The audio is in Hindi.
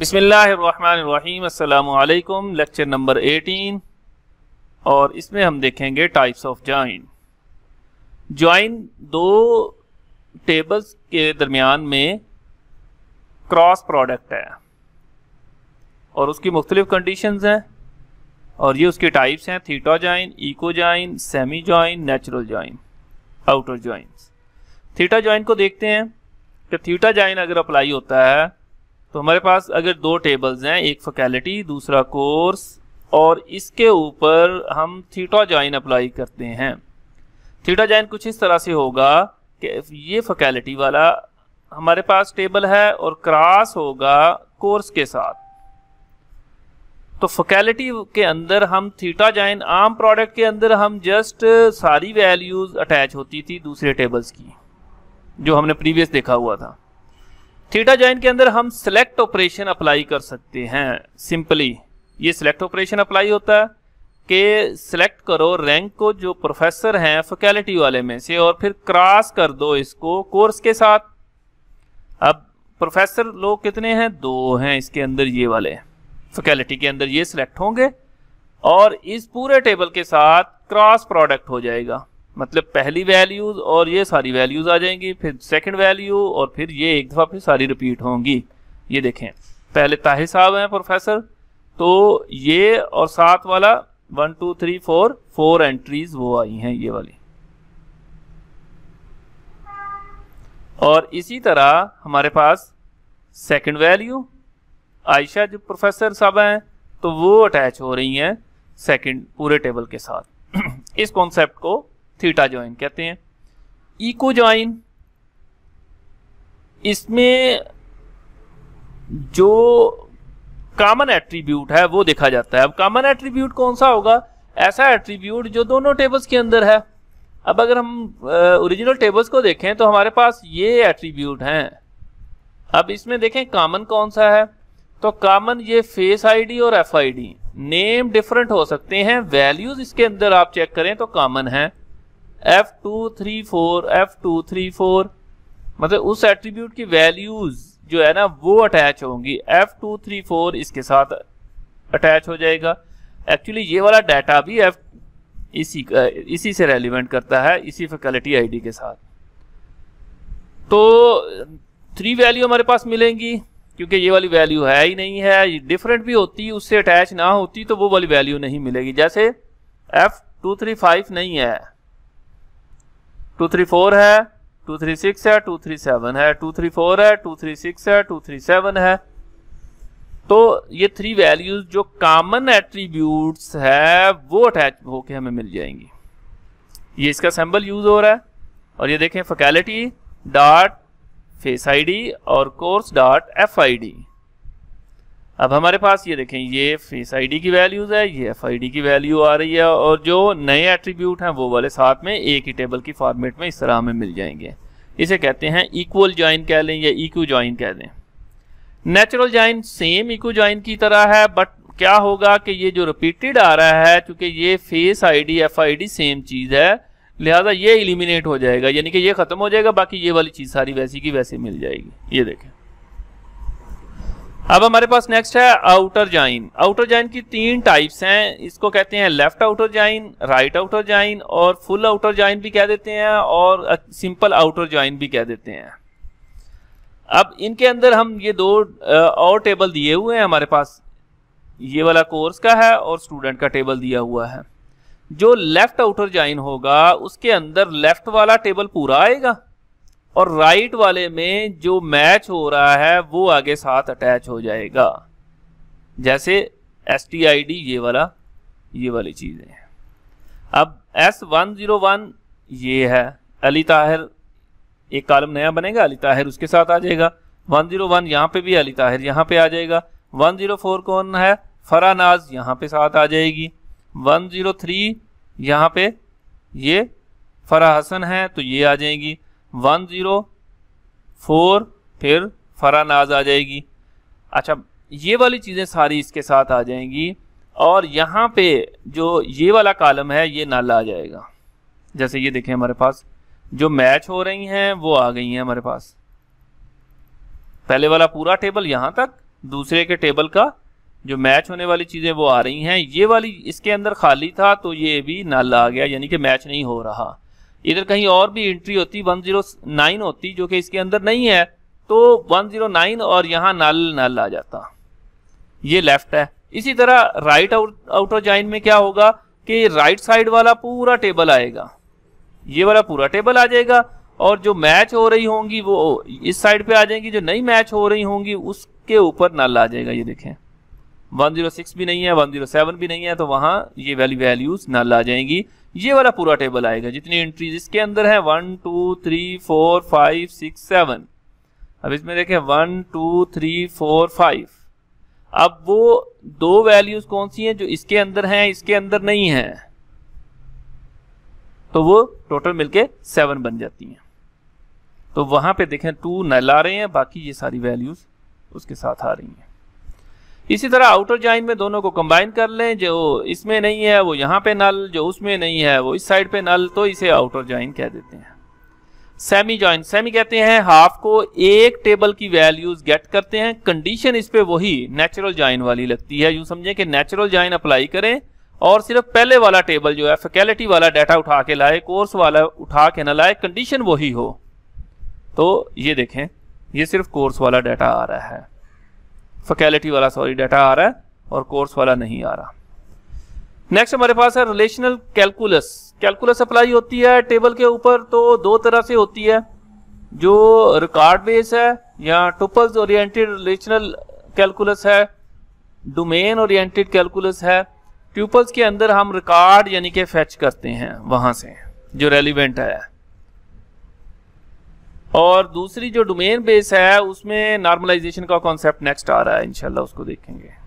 बिसमीम् लेक्चर नंबर 18 और इसमें हम देखेंगे टाइप्स ऑफ जॉइन जॉइन दो टेबल्स के दरमियान में क्रॉस प्रोडक्ट है और उसकी मुख्तलिफ कंडीशंस हैं और ये उसके टाइप्स हैं theta join equi join semi join natural join outer joins theta join को देखते हैं कि थीटा जॉइन अगर अप्लाई होता है तो हमारे पास अगर दो टेबल्स हैं एक फैकल्टी दूसरा कोर्स और इसके ऊपर हम थीटा जॉइन अप्लाई करते हैं थीटा जॉइन कुछ इस तरह से होगा कि ये फैकल्टी वाला हमारे पास टेबल है और क्रॉस होगा कोर्स के साथ तो फैकल्टी के अंदर हम थीटा जॉइन आम प्रोडक्ट के अंदर हम जस्ट सारी वैल्यूज़ अटैच होती थी दूसरे टेबल्स की जो हमने प्रीवियस देखा हुआ था थीटा जॉइन के अंदर हम सिलेक्ट ऑपरेशन अप्लाई कर सकते हैं सिंपली ये सिलेक्ट ऑपरेशन अप्लाई होता है कि सिलेक्ट करो रैंक को जो प्रोफेसर हैं फैकल्टी वाले में से और फिर क्रॉस कर दो इसको कोर्स के साथ अब प्रोफेसर लोग कितने हैं दो हैं इसके अंदर ये वाले फैकल्टी के अंदर ये सिलेक्ट होंगे और इस पूरे टेबल के साथ क्रॉस प्रोडक्ट हो जाएगा मतलब पहली वैल्यूज और ये सारी वैल्यूज आ जाएंगी फिर सेकंड वैल्यू और फिर ये एक दफ़ा फिर सारी रिपीट होंगी ये देखें पहले ताहिर साहब हैं प्रोफेसर तो ये और सात वाला one two three four four entries वो आई हैं ये वाली और इसी तरह हमारे पास सेकंड वैल्यू आयशा जो प्रोफेसर साहब हैं तो वो अटैच हो रही हैं सेकंड पूरे टेबल के साथ इस कॉन्सेप्ट को थीटा ज्वाइन कहते हैं इको ज्वाइन इसमें जो कॉमन एट्रीब्यूट है वो देखा जाता है अब कॉमन एट्रीब्यूट कौन सा होगा ऐसा एट्रीब्यूट जो दोनों टेबल्स के अंदर है अब अगर हम ओरिजिनल टेबल्स को देखें तो हमारे पास ये एट्रीब्यूट हैं अब इसमें देखें कॉमन कौन सा है तो कॉमन ये फेस आईडी और एफ डी नेम डिफरेंट हो सकते हैं वैल्यूज इसके अंदर आप चेक करें तो कॉमन है F two three four F two three four मतलब उस एट्रीब्यूट की वैल्यूज जो है ना वो अटैच होंगी एफ टू थ्री फोर इसके साथ अटैच हो जाएगा एक्चुअली ये वाला डाटा भी एफ इसी इसी से रेलिवेंट करता है इसी फैकल्टी आईडी के साथ तो थ्री वैल्यू हमारे पास मिलेंगी क्योंकि ये वाली वैल्यू है ही नहीं है डिफरेंट भी होती उससे अटैच ना होती तो वो वाली वैल्यू नहीं मिलेगी जैसे एफ टू थ्री फाइव नहीं है टू थ्री फोर है टू थ्री सिक्स है टू थ्री सेवन है टू थ्री फोर है टू थ्री सिक्स है टू थ्री सेवन है तो ये थ्री वैल्यूज जो कॉमन एट्रीब्यूट्स है वो अटैच होके हमें मिल जाएंगी ये इसका सैम्बल यूज हो रहा है और ये देखें फैकल्टी डॉट फेस डी और course dot F I D अब हमारे पास ये देखें ये फेस आईडी की वैल्यूज़ है ये एफ आई डी की वैल्यू आ रही है और जो नए एट्रीब्यूट हैं वो वाले साथ में एक ही टेबल की फॉर्मेट में इस तरह हमें मिल जाएंगे इसे कहते हैं इक्वल ज्वाइन कह लें या इक्यू ज्वाइन कह लें natural join same equi join की तरह है बट क्या होगा कि ये जो रिपीटेड आ रहा है क्योंकि ये face ID F ID same चीज़ है लिहाजा ये इलिमिनेट हो जाएगा यानी कि ये ख़त्म हो जाएगा बाकी ये वाली चीज़ सारी वैसी की वैसे मिल जाएगी ये देखें अब हमारे पास नेक्स्ट है आउटर जाइन आउटर जाइन की तीन टाइप्स हैं इसको कहते हैं left outer join right outer join और फुल आउटर जाइन भी कह देते हैं और सिंपल आउटर जाइन भी कह देते हैं अब इनके अंदर हम ये दो और टेबल दिए हुए हैं हमारे पास ये वाला कोर्स का है और स्टूडेंट का टेबल दिया हुआ है जो लेफ्ट आउटर जाइन होगा उसके अंदर लेफ्ट वाला टेबल पूरा आएगा और राइट वाले में जो मैच हो रहा है वो आगे साथ अटैच हो जाएगा जैसे एस टी आई डी ये वाला ये वाली चीज़ है अब एस वन ज़ीरो वन ये है अली ताहिर एक कालम नया बनेगा अली ताहिर उसके साथ आ जाएगा वन ज़ीरो वन यहाँ पर भी अली ताहिर यहाँ पे आ जाएगा वन ज़ीरो फोर कौन है फरानाज यहाँ पे साथ आ जाएगी वन ज़ीरो थ्री यहाँ पे ये फरा हसन है तो ये आ जाएगी वन ज़ीरो फोर फिर फरानाज आ जाएगी अच्छा ये वाली चीज़ें सारी इसके साथ आ जाएंगी और यहाँ पे जो ये वाला कालम है ये नल आ जाएगा जैसे ये देखें हमारे पास जो मैच हो रही हैं वो आ गई हैं हमारे पास पहले वाला पूरा टेबल यहाँ तक दूसरे के टेबल का जो मैच होने वाली चीज़ें वो आ रही हैं ये वाली इसके अंदर खाली था तो ये भी नल आ गया यानी कि मैच नहीं हो रहा इधर कहीं और भी एंट्री होती 109 होती जो कि इसके अंदर नहीं है तो 109 और यहाँ नल नल आ जाता ये लेफ्ट है इसी तरह राइट आउटर जाइन में क्या होगा कि राइट साइड वाला पूरा टेबल आएगा ये वाला पूरा टेबल आ जाएगा और जो मैच हो रही होंगी वो इस साइड पे आ जाएंगी जो नई मैच हो रही होंगी उसके ऊपर नल आ जाएगा ये देखें 106 भी नहीं है 107 भी नहीं है तो वहाँ ये वैल्यू वैल्यूज नल आ जाएंगी ये वाला पूरा टेबल आएगा जितनी एंट्रीज इसके अंदर है one two three four five six seven अब इसमें देखें one two three four five अब वो दो वैल्यूज कौन सी हैं जो इसके अंदर हैं इसके अंदर नहीं है तो वो टोटल मिलके सेवन बन जाती हैं तो वहां पे देखें टू नल आ रहे हैं बाकी ये सारी वैल्यूज उसके साथ आ रही हैं इसी तरह आउटर जॉइन में दोनों को कंबाइन कर लें जो इसमें नहीं है वो यहाँ पे नल जो उसमें नहीं है वो इस साइड पे नल तो इसे आउटर जॉइन कह देते हैं सेमी जॉइन सेमी कहते हैं हाफ को एक टेबल की वैल्यूज गेट करते हैं कंडीशन इस पे वही नेचुरल जॉइन वाली लगती है यूं समझें कि नेचुरल जॉइन अप्लाई करें और सिर्फ पहले वाला टेबल जो है फैकल्टी वाला डाटा उठा के लाए कोर्स वाला उठा के ना लाए कंडीशन वही हो तो ये देखें ये सिर्फ कोर्स वाला डाटा आ रहा है फैकेलिटी वाला सॉरी डाटा आ रहा है और कोर्स वाला नहीं आ रहा नेक्स्ट हमारे पास है रिलेशनल कैलकुलस कैलकुलस अप्लाई होती है टेबल के ऊपर तो दो तरह से होती है जो रिकॉर्ड बेस है या टुपल्स ओरिएंटेड रिलेशनल कैलकुलस है डोमेन ओरिएंटेड कैलकुलस है ट्यूपल्स के अंदर हम रिकॉर्ड यानी कि फैच करते हैं वहां से जो रेलिवेंट है और दूसरी जो डोमेन बेस है उसमें नॉर्मलाइजेशन का कॉन्सेप्ट नेक्स्ट आ रहा है इनशाला उसको देखेंगे